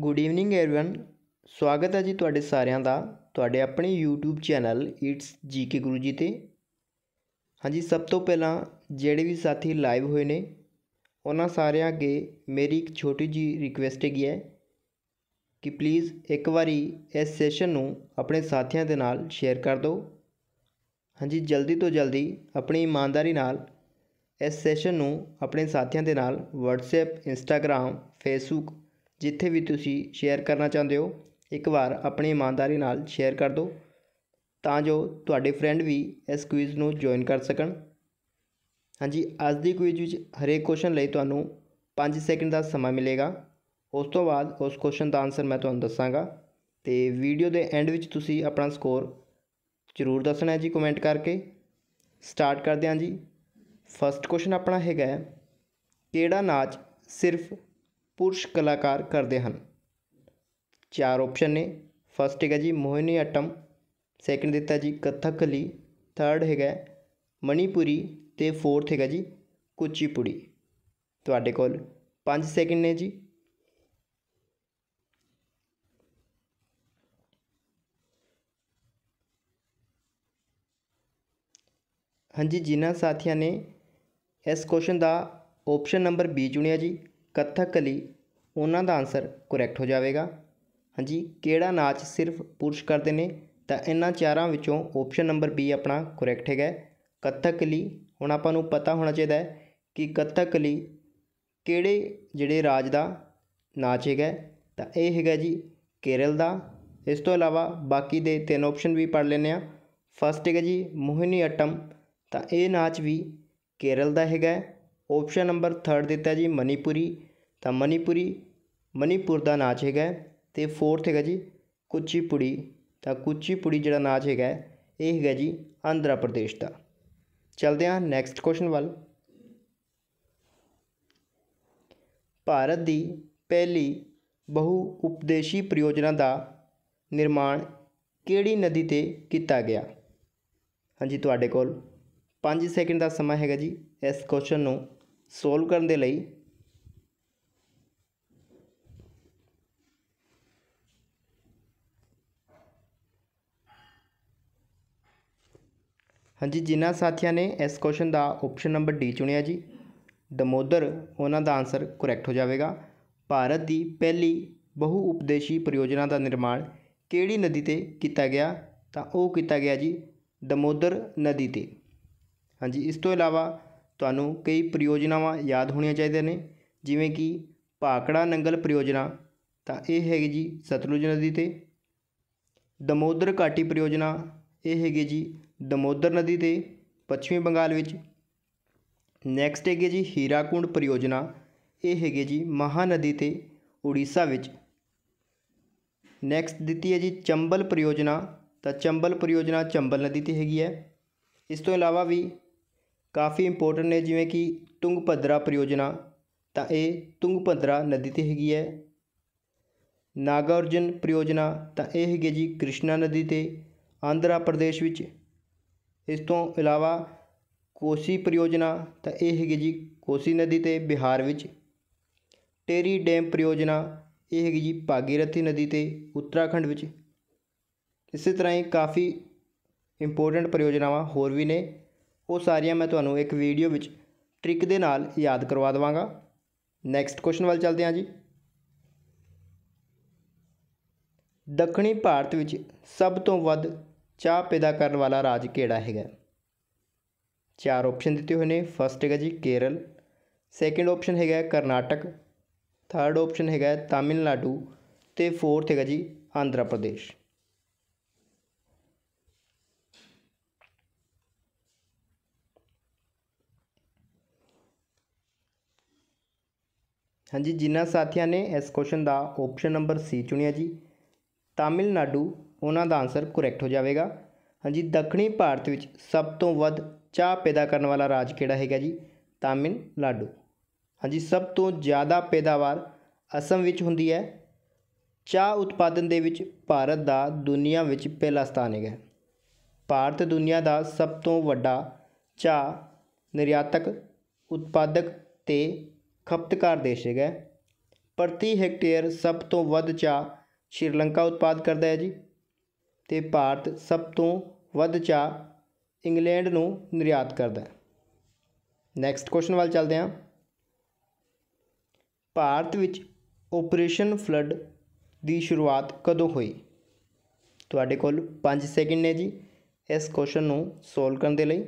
good evening everyone ਸਵਾਗਤ ਹੈ ਜੀ ਤੁਹਾਡੇ ਸਾਰਿਆਂ ਦਾ ਤੁਹਾਡੇ ਆਪਣੇ YouTube channel it's GK Guru ji ਤੇ ਹਾਂਜੀ ਸਭ ਤੋਂ ਪਹਿਲਾਂ ਜਿਹੜੇ ਵੀ ਸਾਥੀ ਲਾਈਵ ਹੋਏ ਨੇ ਉਹਨਾਂ ਸਾਰਿਆਂ ਅੱਗੇ ਮੇਰੀ ਇੱਕ ਛੋਟੀ ਜੀ ਰਿਕੁਐਸਟ ਹੈਗੀ ਹੈ ਕਿ ਪਲੀਜ਼ ਇੱਕ ਵਾਰੀ ਇਸ ਸੈਸ਼ਨ ਨੂੰ ਆਪਣੇ ਸਾਥੀਆਂ ਦੇ ਨਾਲ ਸ਼ੇਅਰ ਕਰ ਦਿਓ ਹਾਂਜੀ ਜਲਦੀ ਤੋਂ ਜਲਦੀ ਆਪਣੀ ਇਮਾਨਦਾਰੀ ਨਾਲ ਇਸ ਸੈਸ਼ਨ ਨੂੰ ਆਪਣੇ ਸਾਥੀਆਂ ਦੇ ਨਾਲ WhatsApp Instagram Facebook ਜਿੱਥੇ ਵੀ ਤੁਸੀਂ ਸ਼ੇਅਰ ਕਰਨਾ ਚਾਹੁੰਦੇ ਹੋ ਇੱਕ ਵਾਰ ਆਪਣੀ ਇਮਾਨਦਾਰੀ ਨਾਲ ਸ਼ੇਅਰ ਕਰ ਦਿਓ ਤਾਂ ਜੋ ਤੁਹਾਡੇ ਫਰੈਂਡ ਵੀ ਇਸ ਕੁਇਜ਼ ਨੂੰ ਜੁਆਇਨ ਕਰ ਸਕਣ ਹਾਂਜੀ ਅੱਜ ਦੀ ਕੁਇਜ਼ ਵਿੱਚ ਹਰੇਕ ਕੁਐਸਚਨ ਲਈ ਤੁਹਾਨੂੰ 5 ਸੈਕਿੰਡ ਦਾ ਸਮਾਂ ਮਿਲੇਗਾ ਉਸ ਤੋਂ ਬਾਅਦ ਉਸ ਕੁਐਸਚਨ ਦਾ ਆਨਸਰ ਮੈਂ ਤੁਹਾਨੂੰ ਦੱਸਾਂਗਾ ਤੇ ਵੀਡੀਓ ਦੇ ਐਂਡ ਵਿੱਚ ਤੁਸੀਂ ਆਪਣਾ ਸਕੋਰ ਜ਼ਰੂਰ ਦੱਸਣਾ ਜੀ ਕਮੈਂਟ ਕਰਕੇ ਸਟਾਰਟ ਕਰਦੇ ਹਾਂ ਜੀ ਫਸਟ ਕੁਐਸਚਨ ਆਪਣਾ ਹੈਗਾ ਕਿਹੜਾ ਨਾਚ ਸਿਰਫ ਪੁਰਸ਼ ਕਲਾਕਾਰ ਕਰਦੇ ਹਨ ਚਾਰ ਆਪਸ਼ਨ ਨੇ ਫਸਟ ਹੈਗਾ ਜੀ ਮੋਹਿਨੀ ਅਟਮ ਸੈਕਿੰਡ ਦਿੱਤਾ ਜੀ ਕਥਕਲੀ ਥਰਡ ਹੈਗਾ ਮਣੀਪੁਰੀ ਤੇ ਫੋਰਥ ਹੈਗਾ ਜੀ ਕੁਚੀਪੁੜੀ ਤੁਹਾਡੇ ਕੋਲ 5 ਸੈਕਿੰਡ ਨੇ ਜੀ ਹਾਂਜੀ ਜਿਨ੍ਹਾਂ ਸਾਥੀਆਂ ਨੇ ਇਸ ਕੁਐਸਚਨ ਦਾ ਆਪਸ਼ਨ ਨੰਬਰ ਬੀ ਚੁਣਿਆ ਜੀ ਕਥਕਲੀ ਉਹਨਾਂ ਦਾ ਆਨਸਰ ਕਰੈਕਟ ਹੋ ਜਾਵੇਗਾ ਹਾਂਜੀ ਕਿਹੜਾ ਨਾਚ ਸਿਰਫ ਪੁਰਸ਼ ਕਰਦੇ ਨੇ ਤਾਂ ਇਹਨਾਂ ਚਾਰਾਂ ਵਿੱਚੋਂ ਆਪਸ਼ਨ ਨੰਬਰ ਬੀ ਆਪਣਾ ਕਰੈਕਟ ਹੈਗਾ ਕਥਕਲੀ ਹੁਣ ਆਪਾਂ ਨੂੰ ਪਤਾ ਹੋਣਾ ਚਾਹੀਦਾ ਹੈ ਕਿ ਕਥਕਲੀ ਕਿਹੜੇ ਜਿਹੜੇ ਰਾਜ ਦਾ ਨਾਚ ਹੈਗਾ ਤਾਂ ਇਹ ਹੈਗਾ ਜੀ ਕੇਰਲ ਦਾ ਇਸ ਤੋਂ ਇਲਾਵਾ ਬਾਕੀ ਦੇ ਤਿੰਨ ਆਪਸ਼ਨ ਵੀ ਪੜ ਲੈਨੇ ਆ ਫਸਟ ਹੈਗਾ ਜੀ ਮੋਹਿਨੀ ਅਟਮ ਤਾਂ ਇਹ ਨਾਚ ਵੀ ਕੇਰਲ ਦਾ ਹੈਗਾ ਆਪਸ਼ਨ ਨੰਬਰ 3 ਦਿੱਤਾ ਜੀ ਮਨੀਪੁਰੀ ਤਾਂ ਮਨੀਪੁਰੀ ਮਨੀਪੁਰ ਦਾ ਨਾਚ ਹੈਗਾ ਤੇ 4th ਹੈਗਾ ਜੀ ਕੁਚੀਪੁੜੀ ਤਾਂ ਕੁਚੀਪੁੜੀ ਜਿਹੜਾ ਨਾਚ ਹੈਗਾ ਇਹ ਹੈਗਾ ਜੀ ਆਂਧਰਾ ਪ੍ਰਦੇਸ਼ ਦਾ ਚਲਦੇ ਹਾਂ ਨੈਕਸਟ ਕੁਐਸਚਨ ਵੱਲ ਭਾਰਤ ਦੀ ਪਹਿਲੀ ਬਹੁ ਉਪਦੇਸ਼ੀ ਪ੍ਰਯੋਜਨਾ ਦਾ ਨਿਰਮਾਣ ਕਿਹੜੀ ਨਦੀ ਤੇ ਕੀਤਾ ਗਿਆ ਹਾਂਜੀ ਤੁਹਾਡੇ ਕੋਲ 5 ਸੈਕਿੰਡ ਦਾ ਸਮਾਂ ਹੈਗਾ ਜੀ ਇਸ ਕੁਐਸਚਨ ਨੂੰ ਸੋਲਵ ਕਰਨ ਦੇ ਲਈ ਹਾਂਜੀ ਜਿਨ੍ਹਾਂ ਸਾਥੀਆਂ ਨੇ ਇਸ ਕੁਐਸਚਨ ਦਾ ਆਪਸ਼ਨ ਨੰਬਰ ਡੀ ਚੁਣਿਆ ਜੀ ਦਮੋਦਰ ਉਹਨਾਂ ਦਾ ਆਨਸਰ ਕਰੈਕਟ ਹੋ ਜਾਵੇਗਾ ਭਾਰਤ ਦੀ ਪਹਿਲੀ ਬਹੁ ਉਪਦੇਸ਼ੀ ਪਰਿਯੋਜਨਾ ਦਾ ਨਿਰਮਾਣ ਕਿਹੜੀ ਨਦੀ ਤੇ ਕੀਤਾ ਗਿਆ ਤਾਂ ਉਹ ਕੀਤਾ ਗਿਆ ਜੀ ਦਮੋਦਰ ਨਦੀ ਤੇ ਹਾਂਜੀ ਇਸ ਤੋਂ ਇਲਾਵਾ ਤੁਹਾਨੂੰ ਕਈ ਪਰਿਯੋਜਨਾਵਾਂ ਯਾਦ ਹੋਣੀਆਂ ਚਾਹੀਦੀਆਂ ਨੇ ਜਿਵੇਂ ਕਿ ਭਾਖੜਾ ਨੰਗਲ ਪਰਿਯੋਜਨਾ ਤਾਂ ਇਹ ਹੈਗੀ ਜੀ ਸਤਲੁਜ ਨਦੀ 'ਤੇ ਦਮੋਦਰ ਘਾਟੀ ਪਰਿਯੋਜਨਾ ਇਹ ਹੈਗੀ ਜੀ ਦਮੋਦਰ ਨਦੀ 'ਤੇ ਪੱਛਮੀ ਬੰਗਾਲ ਵਿੱਚ ਨੈਕਸਟ ਹੈਗੀ ਜੀ ਹੀਰਾਕੁੰਡ ਪਰਿਯੋਜਨਾ ਇਹ ਹੈਗੀ ਜੀ ਮਹਾਨਦੀ 'ਤੇ ਉੜੀਸਾ ਵਿੱਚ ਨੈਕਸਟ ਦਿੱਤੀ ਹੈ ਜੀ ਚੰਬਲ ਪਰਿਯੋਜਨਾ ਤਾਂ ਚੰਬਲ ਪਰਿਯੋਜਨਾ ਚੰਬਲ ਨਦੀ 'ਤੇ ਹੈਗੀ ਹੈ ਇਸ ਤੋਂ ਇਲਾਵਾ ਵੀ ਕਾਫੀ ਇੰਪੋਰਟੈਂਟ ਨੇ ਜਿਵੇਂ ਕਿ ਤੁੰਗਭਦਰਾ ਪਰਿਯੋਜਨਾ ਤਾਂ ਇਹ ਤੁੰਗਭਦਰਾ ਨਦੀ ਤੇ ਹੈਗੀ ਹੈ ਨਾਗਾਰਜਨ ਪਰਿਯੋਜਨਾ ਤਾਂ ਇਹ ਹੈਗੀ ਜੀ ਕ੍ਰਿਸ਼ਨਾ ਨਦੀ ਤੇ ਆਂਧਰਾ ਪ੍ਰਦੇਸ਼ ਵਿੱਚ ਇਸ ਤੋਂ ਇਲਾਵਾ ਕੋਸੀ ਪਰਿਯੋਜਨਾ ਤਾਂ ਇਹ ਹੈਗੀ ਜੀ ਕੋਸੀ ਨਦੀ ਤੇ ਬਿਹਾਰ ਵਿੱਚ ਟੇਰੀ ਡੈਮ ਪਰਿਯੋਜਨਾ ਇਹ ਹੈਗੀ ਜੀ ਭਾਗੀਰਥੀ ਨਦੀ ਤੇ ਉੱਤਰਾਖੰਡ ਵਿੱਚ ਇਸੇ ਤਰ੍ਹਾਂ ਹੀ ਕਾਫੀ ਇੰਪੋਰਟੈਂਟ ਪਰਿਯੋਜਨਾਵਾਂ ਹੋਰ ਵੀ ਨੇ ਉਹ ਸਾਰੀਆਂ ਮੈਂ ਤੁਹਾਨੂੰ ਇੱਕ ਵੀਡੀਓ ਵਿੱਚ ਟ੍ਰਿਕ ਦੇ ਨਾਲ ਯਾਦ ਕਰਵਾ ਦਵਾਂਗਾ ਨੈਕਸਟ ਕੁਐਸਚਨ ਵੱਲ ਚੱਲਦੇ ਹਾਂ ਜੀ ਦੱਖਣੀ ਭਾਰਤ ਵਿੱਚ ਸਭ ਤੋਂ ਵੱਧ ਚਾਹ ਪੈਦਾ ਕਰਨ ਵਾਲਾ ਰਾਜ ਕਿਹੜਾ ਹੈਗਾ ਚਾਰ ਆਪਸ਼ਨ ਦਿੱਤੇ ਹੋਏ ਨੇ ਫਸਟ ਹੈਗਾ ਜੀ ਕੇਰਲ ਸੈਕਿੰਡ ਆਪਸ਼ਨ ਹੈਗਾ ਕਰਨਾਟਕ ਥਰਡ ਆਪਸ਼ਨ ਹੈਗਾ ਤਾਮਿਲਨਾਡੂ ਤੇ ਫੋਰਥ ਹੈਗਾ ਜੀ ਆਂਧਰਾ ਪ੍ਰਦੇਸ਼ ਹਾਂਜੀ ਜਿਨ੍ਹਾਂ ਸਾਥੀਆਂ ਨੇ ਇਸ ਕੁਐਸਚਨ ਦਾ ਆਪਸ਼ਨ ਨੰਬਰ ਸੀ ਚੁਣਿਆ ਜੀ ਤਾਮਿਲਨਾਡੂ ਉਹਨਾਂ ਦਾ ਆਨਸਰ ਕਰੈਕਟ ਹੋ ਜਾਵੇਗਾ ਹਾਂਜੀ ਦੱਖਣੀ ਭਾਰਤ ਵਿੱਚ ਸਭ ਤੋਂ ਵੱਧ ਚਾਹ ਪੈਦਾ ਕਰਨ ਵਾਲਾ ਰਾਜ ਕਿਹੜਾ ਹੈਗਾ ਜੀ ਤਾਮਿਲਨਾਡੂ ਹਾਂਜੀ ਸਭ ਤੋਂ ਜ਼ਿਆਦਾ ਪੈਦਾਵਾਰ ਅਸਮ ਵਿੱਚ ਹੁੰਦੀ ਹੈ ਚਾਹ ਉਤਪਾਦਨ ਦੇ ਵਿੱਚ ਭਾਰਤ ਦਾ ਦੁਨੀਆ ਵਿੱਚ ਪਹਿਲਾ ਸਥਾਨ ਹੈਗਾ ਭਾਰਤ ਦੁਨੀਆ ਦਾ ਸਭ ਤੋਂ ਵੱਡਾ ਚਾਹ ਨਿਰਯਾਤਕ ਉਤਪਾਦਕ ਤੇ ਖਪਤਕਾਰ ਦੇਸ਼ ਹੈਗਾ ਪ੍ਰਤੀ ਹੈਕਟੇਅਰ ਸਭ ਤੋਂ ਵੱਧ ਚਾਹ ਸ਼੍ਰੀਲੰਕਾ ਉਤਪਾਦ ਕਰਦਾ ਹੈ ਜੀ ਤੇ ਭਾਰਤ ਸਭ ਤੋਂ ਵੱਧ ਚਾਹ ਇੰਗਲੈਂਡ ਨੂੰ ਨਿਰਯਾਤ ਕਰਦਾ ਨੈਕਸਟ ਕੁਐਸਚਨ ਵੱਲ ਚੱਲਦੇ ਹਾਂ ਭਾਰਤ ਵਿੱਚ ਆਪਰੇਸ਼ਨ ਫਲੱਡ ਦੀ ਸ਼ੁਰੂਆਤ ਕਦੋਂ ਹੋਈ ਤੁਹਾਡੇ ਕੋਲ 5 ਸੈਕਿੰਡ ਨੇ ਜੀ ਇਸ ਕੁਐਸਚਨ ਨੂੰ ਸੋਲਵ ਕਰਨ ਦੇ ਲਈ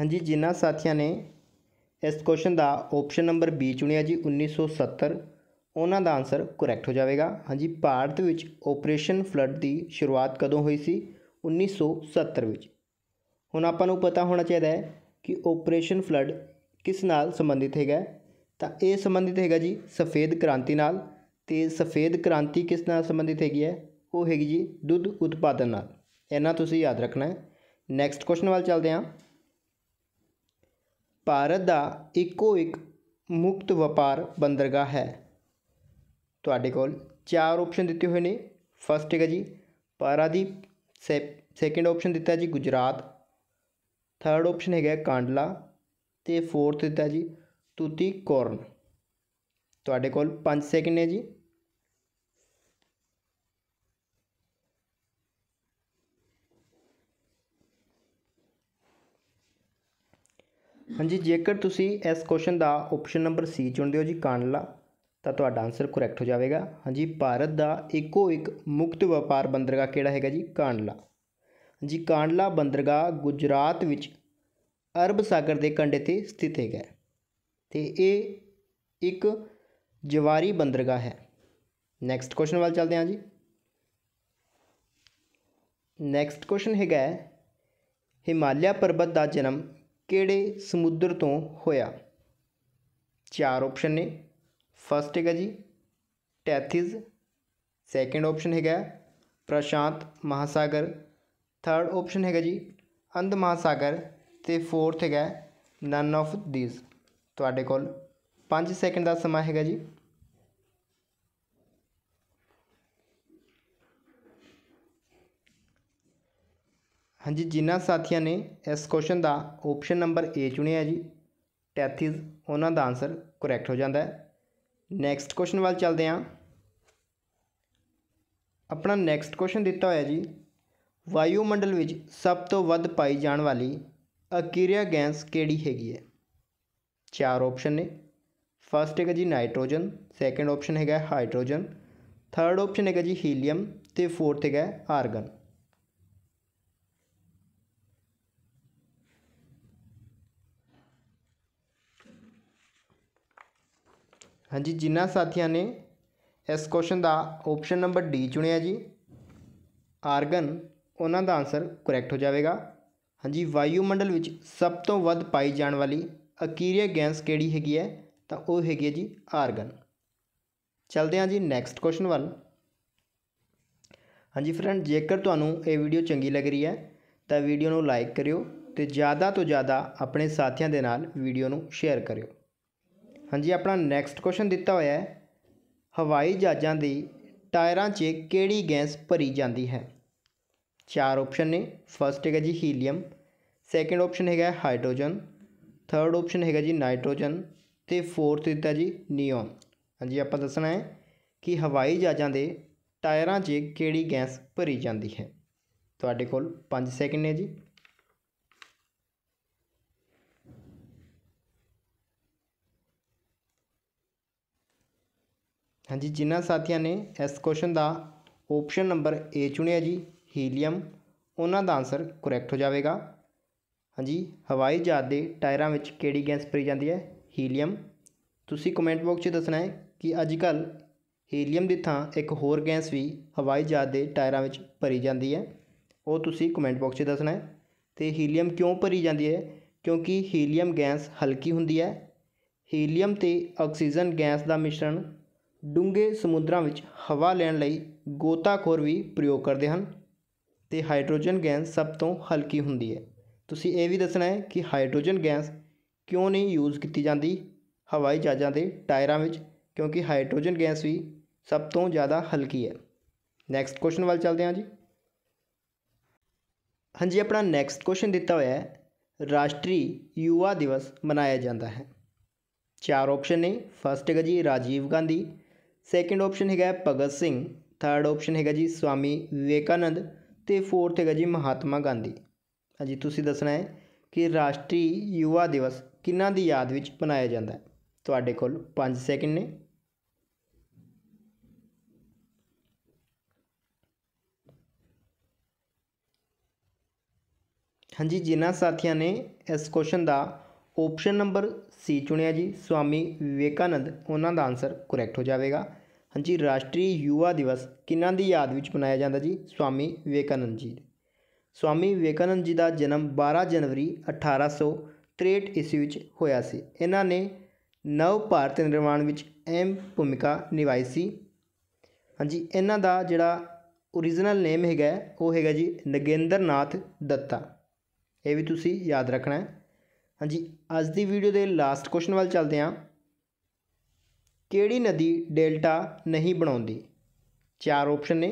ਹਾਂਜੀ ਜਿਨ੍ਹਾਂ ਸਾਥੀਆਂ ਨੇ ਇਸ ਕੁਐਸਚਨ ਦਾ ਆਪਸ਼ਨ ਨੰਬਰ ਬੀ ਚੁਣਿਆ ਜੀ 1970 ਉਹਨਾਂ ਦਾ ਆਨਸਰ ਕਰੈਕਟ ਹੋ ਜਾਵੇਗਾ ਹਾਂਜੀ ਭਾਰਤ ਵਿੱਚ ਆਪਰੇਸ਼ਨ ਫਲੱਡ ਦੀ ਸ਼ੁਰੂਆਤ ਕਦੋਂ ਹੋਈ ਸੀ 1970 ਵਿੱਚ ਹੁਣ ਆਪਾਂ ਨੂੰ ਪਤਾ ਹੋਣਾ ਚਾਹੀਦਾ ਹੈ ਕਿ ਆਪਰੇਸ਼ਨ ਫਲੱਡ ਕਿਸ ਨਾਲ ਸੰਬੰਧਿਤ ਹੈਗਾ ਤਾਂ ਇਹ ਸੰਬੰਧਿਤ ਹੈਗਾ ਜੀ ਸਫੇਦ ਕ੍ਰਾਂਤੀ ਨਾਲ ਤੇ ਸਫੇਦ ਕ੍ਰਾਂਤੀ ਕਿਸ ਨਾਲ ਸੰਬੰਧਿਤ ਹੈਗੀ ਹੈ ਉਹ ਹੈਗੀ ਜੀ ਦੁੱਧ ਉਤਪਾਦਨ ਨਾਲ ਇਹਨਾਂ ਤੁਸੀਂ ਯਾਦ ਰੱਖਣਾ ਹੈ ਨੈਕਸਟ ਕੁਐਸਚਨ ਵੱਲ ਚੱਲਦੇ ਹਾਂ ਭਾਰਤ ਦਾ ਇੱਕੋ ਇੱਕ ਮੁਕਤ ਵਪਾਰ ਬੰਦਰਗਾਹ ਹੈ ਤੁਹਾਡੇ ਕੋਲ ਚਾਰ ਆਪਸ਼ਨ ਦਿੱਤੇ ਹੋਏ ਨੇ ਫਸਟ ਹੈਗਾ ਜੀ ਪਾਰਾਦੀਪ ਸੈਕਿੰਡ ਆਪਸ਼ਨ ਦਿੱਤਾ ਜੀ ਗੁਜਰਾਤ ਥਰਡ ਆਪਸ਼ਨ ਹੈਗਾ ਕਾਂਡਲਾ ਤੇ ਫੋਰਥ ਦਿੱਤਾ ਜੀ ਤੂਤੀ ਕੋਰਨ ਤੁਹਾਡੇ ਕੋਲ 5 ਸੈਕਿੰਡ ਨੇ ਜੀ ਹਾਂਜੀ ਜੇਕਰ ਤੁਸੀਂ ਇਸ ਕੁਐਸਚਨ ਦਾ ਆਪਸ਼ਨ ਨੰਬਰ ਸੀ ਚੁਣਦੇ ਹੋ ਜੀ ਕਾਂਡਲਾ ਤਾਂ ਤੁਹਾਡਾ ਆਨਸਰ ਕਰੈਕਟ ਹੋ ਜਾਵੇਗਾ ਹਾਂਜੀ ਭਾਰਤ ਦਾ ਇੱਕੋ ਇੱਕ ਮੁਕਤ ਵਪਾਰ ਬੰਦਰਗਾਹ ਕਿਹੜਾ ਹੈਗਾ ਜੀ ਕਾਂਡਲਾ ਜੀ ਕਾਂਡਲਾ ਬੰਦਰਗਾਹ ਗੁਜਰਾਤ ਵਿੱਚ ਅਰਬ ਸਾਗਰ ਦੇ ਕੰਢੇ ਤੇ ਸਥਿਤ ਹੈਗਾ ਤੇ ਇਹ ਇੱਕ ਜਵਾਰੀ ਬੰਦਰਗਾਹ ਹੈ ਨੈਕਸਟ ਕੁਐਸਚਨ ਵੱਲ ਚੱਲਦੇ ਹਾਂ ਜੀ ਨੈਕਸਟ ਕੁਐਸਚਨ ਹੈਗਾ ਹਿਮਾਲਿਆ ਪਰਬਤ ਦਾ ਜਨਮ ਕਿਹੜੇ ਸਮੁੰਦਰ ਤੋਂ ਹੋਇਆ ਚਾਰ ਆਪਸ਼ਨ ਨੇ ਫਸਟ ਹੈਗਾ ਜੀ ਟੈਥਿਸ ਸੈਕਿੰਡ ਆਪਸ਼ਨ ਹੈਗਾ ਪ੍ਰਸ਼ਾਂਤ ਮਹਾਸਾਗਰ ਥਰਡ ਆਪਸ਼ਨ ਹੈਗਾ ਜੀ ਅੰਦ ਮਹਾਸਾਗਰ ਤੇ ਫੋਰਥ ਹੈਗਾ ਨਨ ਆਫ ਥੀਸ ਤੁਹਾਡੇ ਕੋਲ 5 ਸੈਕਿੰਡ ਦਾ ਸਮਾਂ ਹੈਗਾ ਜੀ ਹਾਂਜੀ ਜਿਨ੍ਹਾਂ ਸਾਥੀਆਂ ਨੇ ਇਸ ਕੁਐਸਚਨ ਦਾ ਆਪਸ਼ਨ ਨੰਬਰ ਏ ਚੁਣਿਆ ਜੀ ਟੈਥਿਸ ਉਹਨਾਂ ਦਾ ਆਨਸਰ ਕਰੈਕਟ ਹੋ ਜਾਂਦਾ ਹੈ ਨੈਕਸਟ ਕੁਐਸਚਨ ਵੱਲ ਚੱਲਦੇ ਹਾਂ ਆਪਣਾ ਨੈਕਸਟ ਕੁਐਸਚਨ ਦਿੱਤਾ ਹੋਇਆ ਜੀ ਵਾਯੂਮੰਡਲ ਵਿੱਚ ਸਭ ਤੋਂ ਵੱਧ ਪਾਈ ਜਾਣ ਵਾਲੀ ਅਕਿਰਿਆ ਗੈਸ ਕਿਹੜੀ ਹੈਗੀ ਹੈ ਚਾਰ ਆਪਸ਼ਨ ਨੇ ਫਸਟ ਹੈਗਾ ਜੀ ਨਾਈਟ੍ਰੋਜਨ ਸੈਕੰਡ ਆਪਸ਼ਨ ਹੈਗਾ ਹਾਈਡਰੋਜਨ ਥਰਡ ਆਪਸ਼ਨ ਹੈਗਾ ਜੀ ਹੀਲੀਅਮ ਤੇ ਫੋਰਥ ਹੈਗਾ ਆਰਗਨ ਹਾਂਜੀ ਜਿਨ੍ਹਾਂ ਸਾਥੀਆਂ ਨੇ ਇਸ ਕੁਐਸਚਨ ਦਾ ਆਪਸ਼ਨ ਨੰਬਰ ਡੀ ਚੁਣਿਆ ਜੀ ਆਰਗਨ ਉਹਨਾਂ ਦਾ ਆਨਸਰ ਕਰੈਕਟ ਹੋ ਜਾਵੇਗਾ ਹਾਂਜੀ ਵਾਯੂਮੰਡਲ ਵਿੱਚ ਸਭ ਤੋਂ ਵੱਧ ਪਾਈ ਜਾਣ ਵਾਲੀ ਅਕੀਰੀਆ ਗੈਸ ਕਿਹੜੀ ਹੈਗੀ ਹੈ ਤਾਂ ਉਹ ਹੈਗੀ ਹੈ ਜੀ ਆਰਗਨ ਚਲਦੇ ਹਾਂ ਜੀ ਨੈਕਸਟ ਕੁਐਸਚਨ ਵੱਲ ਹਾਂਜੀ ਫਰੈਂਡ ਜੇਕਰ ਤੁਹਾਨੂੰ ਇਹ ਵੀਡੀਓ ਚੰਗੀ ਲੱਗ ਰਹੀ ਹੈ ਤਾਂ ਵੀਡੀਓ ਨੂੰ ਲਾਈਕ ਕਰਿਓ ਤੇ ਜ਼ਿਆਦਾ ਤੋਂ ਜ਼ਿਆਦਾ ਆਪਣੇ ਸਾਥੀਆਂ ਦੇ ਨਾਲ ਵੀਡੀਓ ਨੂੰ ਸ਼ੇਅਰ ਕਰਿਓ ਹਾਂਜੀ ਆਪਣਾ ਨੈਕਸਟ ਕੁਐਸਚਨ ਦਿੱਤਾ ਹੋਇਆ ਹੈ ਹਵਾਈ ਜਹਾਜ਼ਾਂ ਦੀ ਟਾਇਰਾਂ 'ਚ ਕਿਹੜੀ ਗੈਸ ਭਰੀ ਜਾਂਦੀ ਹੈ ਚਾਰ ਆਪਸ਼ਨ ਨੇ ਫਸਟ ਹੈਗਾ ਜੀ ਹੀਲੀਅਮ ਸੈਕੰਡ ਆਪਸ਼ਨ ਹੈਗਾ ਹਾਈਡਰੋਜਨ ਥਰਡ ਆਪਸ਼ਨ ਹੈਗਾ ਜੀ ਨਾਈਟ੍ਰੋਜਨ ਤੇ ਫੋਰਥ ਦਿੱਤਾ ਜੀ ਨੀਓਨ ਹਾਂਜੀ ਆਪਾਂ ਦੱਸਣਾ ਹੈ ਕਿ ਹਵਾਈ ਜਹਾਜ਼ਾਂ ਦੇ ਟਾਇਰਾਂ 'ਚ ਕਿਹੜੀ ਗੈਸ ਭਰੀ ਜਾਂਦੀ ਹੈ ਤੁਹਾਡੇ ਕੋਲ 5 ਸੈਕਿੰਡ ਨੇ ਜੀ ਹਾਂਜੀ ਜਿਨ੍ਹਾਂ ਸਾਥੀਆਂ ਨੇ ਇਸ ਕੁਐਸਚਨ ਦਾ ਆਪਸ਼ਨ ਨੰਬਰ ਏ ਚੁਣਿਆ ਜੀ ਹੀਲੀਅਮ ਉਹਨਾਂ ਦਾ ਆਨਸਰ ਕਰੈਕਟ ਹੋ ਜਾਵੇਗਾ ਹਾਂਜੀ ਹਵਾਈ ਜਹਾਜ਼ ਦੇ ਟਾਇਰਾਂ ਵਿੱਚ ਕਿਹੜੀ ਗੈਸ ਭਰੀ ਜਾਂਦੀ ਹੈ ਹੀਲੀਅਮ ਤੁਸੀਂ ਕਮੈਂਟ ਬਾਕਸ 'ਚ ਦੱਸਣਾ ਹੈ ਕਿ ਅੱਜ ਕੱਲ ਹੀਲੀਅਮ ਦੀ ਥਾਂ ਇੱਕ ਹੋਰ ਗੈਸ ਵੀ ਹਵਾਈ ਜਹਾਜ਼ ਦੇ ਟਾਇਰਾਂ ਵਿੱਚ ਭਰੀ ਜਾਂਦੀ ਹੈ ਉਹ ਤੁਸੀਂ ਕਮੈਂਟ ਬਾਕਸ 'ਚ ਦੱਸਣਾ ਹੈ ਤੇ ਹੀਲੀਅਮ ਕਿਉਂ ਭਰੀ ਜਾਂਦੀ ਹੈ ਕਿਉਂਕਿ ਹੀਲੀਅਮ ਗੈਸ ਹਲਕੀ ਹੁੰਦੀ ਹੈ ਹੀਲੀਅਮ ਤੇ ਆਕਸੀਜਨ ਗੈਸ ਦਾ ਮਿਸ਼ਰਣ ਡੂੰਘੇ ਸਮੁੰਦਰਾਂ ਵਿੱਚ ਹਵਾ ਲੈਣ ਲਈ ਗੋਤਾਖੋਰ ਵੀ ਪ੍ਰਯੋਗ ਕਰਦੇ ਹਨ ਤੇ ਹਾਈਡਰੋਜਨ ਗੈਸ ਸਭ ਤੋਂ ਹਲਕੀ ਹੁੰਦੀ ਹੈ ਤੁਸੀਂ ਇਹ ਵੀ ਦੱਸਣਾ ਹੈ ਕਿ ਹਾਈਡਰੋਜਨ ਗੈਸ ਕਿਉਂ ਨਹੀਂ ਯੂਜ਼ ਕੀਤੀ ਜਾਂਦੀ ਹਵਾਈ ਜਹਾਜ਼ਾਂ ਦੇ ਟਾਇਰਾਂ ਵਿੱਚ ਕਿਉਂਕਿ ਹਾਈਡਰੋਜਨ ਗੈਸ ਵੀ ਸਭ ਤੋਂ ਜ਼ਿਆਦਾ ਹਲਕੀ ਹੈ ਨੈਕਸਟ ਕੁਐਸਚਨ ਵੱਲ ਚੱਲਦੇ ਹਾਂ ਜੀ ਹਾਂਜੀ ਆਪਣਾ ਨੈਕਸਟ ਕੁਐਸਚਨ ਦਿੱਤਾ ਹੋਇਆ ਹੈ ਰਾਸ਼ਟਰੀ ਯੂਵਾ ਦਿਵਸ ਮਨਾਇਆ ਜਾਂਦਾ ਹੈ ਚਾਰ ਆਪਸ਼ਨ ਨੇ ਫਸਟ ਹੈਗਾ ਜੀ ਰਾਜੀਵ ਗਾਂਧੀ ਸੈਕਿੰਡ ਆਪਸ਼ਨ ਹੈਗਾ ਭਗਤ ਸਿੰਘ ਥਰਡ ਆਪਸ਼ਨ ਹੈਗਾ ਜੀ ਸਵਾਮੀ ਵਿਵੇਕਾਨੰਦ ਤੇ ਫੋਰਥ ਹੈਗਾ ਜੀ ਮਹਾਤਮਾ ਗਾਂਧੀ ਹਾਂਜੀ ਤੁਸੀਂ ਦੱਸਣਾ ਹੈ ਕਿ ਰਾਸ਼ਟਰੀ ਯੁਵਾ ਦਿਵਸ ਕਿਹਨਾਂ ਦੀ ਯਾਦ ਵਿੱਚ ਮਨਾਇਆ ਜਾਂਦਾ ਹੈ ਤੁਹਾਡੇ ਕੋਲ 5 ਸੈਕਿੰਡ ਨੇ ਹਾਂਜੀ ਜਿਨ੍ਹਾਂ ਸਾਥੀਆਂ ਨੇ ਇਸ ਕੁਐਸਚਨ ਦਾ ਆਪਸ਼ਨ ਨੰਬਰ ਸੀ ਚੁਣਿਆ ਜੀ ਸਵਾਮੀ ਵਿਵੇਕਾਨੰਦ ਉਹਨਾਂ ਦਾ ਆਨਸਰ ਕਰੈਕਟ ਹੋ ਜਾਵੇਗਾ ਹਾਂਜੀ ਰਾਸ਼ਟਰੀ ਯੁਵਾ ਦਿਵਸ ਕਿਨਾਂ ਦੀ ਯਾਦ ਵਿੱਚ ਮਨਾਇਆ ਜਾਂਦਾ ਜੀ ਸਵਾਮੀ ਵਿਵੇਕਾਨੰਦ ਜੀ ਸਵਾਮੀ ਵਿਵੇਕਾਨੰਦ ਜੀ ਦਾ ਜਨਮ 12 ਜਨਵਰੀ 1863 ਈਸਵੀ ਵਿੱਚ ਹੋਇਆ ਸੀ ਇਹਨਾਂ ਨੇ ਨਵ ਭਾਰਤ ਨਿਰਮਾਣ ਵਿੱਚ ਅਹਿਮ ਭੂਮਿਕਾ ਨਿਭਾਈ ਸੀ ਹਾਂਜੀ ਇਹਨਾਂ ਦਾ ਜਿਹੜਾ ओरिजिनल ਨੇਮ ਹੈਗਾ ਉਹ ਹੈਗਾ ਜੀ ਨਗੇਂਦਰਨਾਥ ਦੱਤਾ ਇਹ ਵੀ ਤੁਸੀਂ ਯਾਦ ਰੱਖਣਾ ਹੈ ਹਾਂਜੀ ਅੱਜ ਦੀ ਵੀਡੀਓ ਦੇ ਲਾਸਟ ਕੁਐਸਚਨ ਵੱਲ ਚੱਲਦੇ ਹਾਂ ਕਿਹੜੀ ਨਦੀ ਡੈਲਟਾ ਨਹੀਂ ਬਣਾਉਂਦੀ ਚਾਰ ਆਪਸ਼ਨ ਨੇ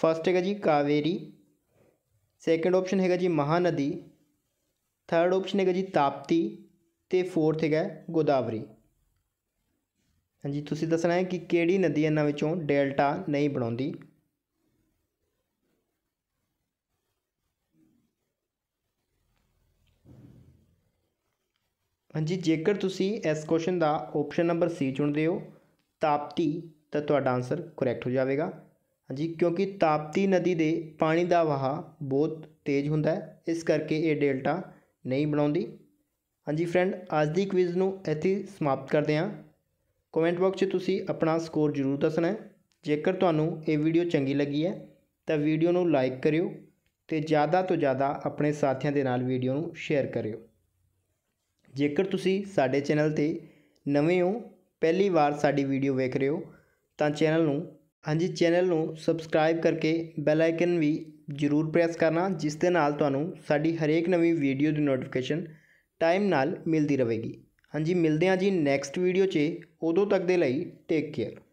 ਫਸਟ ਹੈਗਾ ਜੀ ਕਾਵੇਰੀ ਸੈਕੰਡ ਆਪਸ਼ਨ ਹੈਗਾ ਜੀ ਮਹਾਨਦੀ ਥਰਡ ਆਪਸ਼ਨ ਹੈਗਾ ਜੀ ਤਾਪਤੀ ਤੇ ਫੋਰਥ ਹੈਗਾ ਗੋਦਾਵਰੀ ਹਾਂਜੀ ਤੁਸੀਂ ਦੱਸਣਾ ਹੈ ਕਿ ਕਿਹੜੀ ਨਦੀ ਇਹਨਾਂ ਵਿੱਚੋਂ ਡੈਲਟਾ ਨਹੀਂ ਬਣਾਉਂਦੀ ਹਾਂਜੀ ਜੇਕਰ ਤੁਸੀਂ ਇਸ ਕੁਐਸਚਨ ਦਾ ਆਪਸ਼ਨ ਨੰਬਰ ਸੀ ਚੁਣਦੇ ਹੋ ਤਾਪਤੀ ਤਾਂ ਤੁਹਾਡਾ ਆਨਸਰ ਕਰੈਕਟ ਹੋ ਜਾਵੇਗਾ ਹਾਂਜੀ ਕਿਉਂਕਿ ਤਾਪਤੀ ਨਦੀ ਦੇ ਪਾਣੀ ਦਾ ਵਹਾ ਬਹੁਤ ਤੇਜ਼ ਹੁੰਦਾ ਹੈ ਇਸ ਕਰਕੇ ਇਹ ਡੈਲਟਾ ਨਹੀਂ ਬਣਾਉਂਦੀ ਹਾਂਜੀ ਫਰੈਂਡ ਅੱਜ ਦੀ ਕੁਇਜ਼ ਨੂੰ ਇੱਥੇ ਸਮਾਪਤ ਕਰਦੇ ਹਾਂ ਕਮੈਂਟ ਬਾਕਸ 'ਚ ਤੁਸੀਂ ਆਪਣਾ ਸਕੋਰ ਜ਼ਰੂਰ ਦੱਸਣਾ ਹੈ ਜੇਕਰ ਤੁਹਾਨੂੰ ਇਹ ਵੀਡੀਓ ਚੰਗੀ ਲੱਗੀ ਹੈ ਤਾਂ ਵੀਡੀਓ ਨੂੰ ਲਾਈਕ ਕਰਿਓ ਤੇ ਜ਼ਿਆਦਾ ਤੋਂ ਜ਼ਿਆਦਾ ਆਪਣੇ ਸਾਥੀਆਂ ਦੇ ਨਾਲ ਵੀਡੀਓ ਨੂੰ ਸ਼ੇਅਰ ਕਰਿਓ ਜੇਕਰ ਤੁਸੀਂ ਸਾਡੇ ਚੈਨਲ ਤੇ ਨਵੇਂ ਹੋ ਪਹਿਲੀ ਵਾਰ ਸਾਡੀ ਵੀਡੀਓ ਵੇਖ ਰਹੇ ਹੋ ਤਾਂ ਚੈਨਲ ਨੂੰ ਹਾਂਜੀ ਚੈਨਲ ਨੂੰ ਸਬਸਕ੍ਰਾਈਬ ਕਰਕੇ ਬੈਲ ਆਈਕਨ ਵੀ ਜ਼ਰੂਰ ਪ੍ਰੈਸ ਕਰਨਾ ਜਿਸ ਦੇ ਨਾਲ ਤੁਹਾਨੂੰ ਸਾਡੀ ਹਰੇਕ ਨਵੀਂ ਵੀਡੀਓ ਦੀ ਨੋਟੀਫਿਕੇਸ਼ਨ ਟਾਈਮ ਨਾਲ ਮਿਲਦੀ ਰਹੇਗੀ ਹਾਂਜੀ ਮਿਲਦੇ ਹਾਂ ਜੀ ਨੈਕਸਟ ਵੀਡੀਓ 'ਚ ਉਦੋਂ ਤੱਕ ਦੇ ਲਈ ਟੇਕ ਕੇਅਰ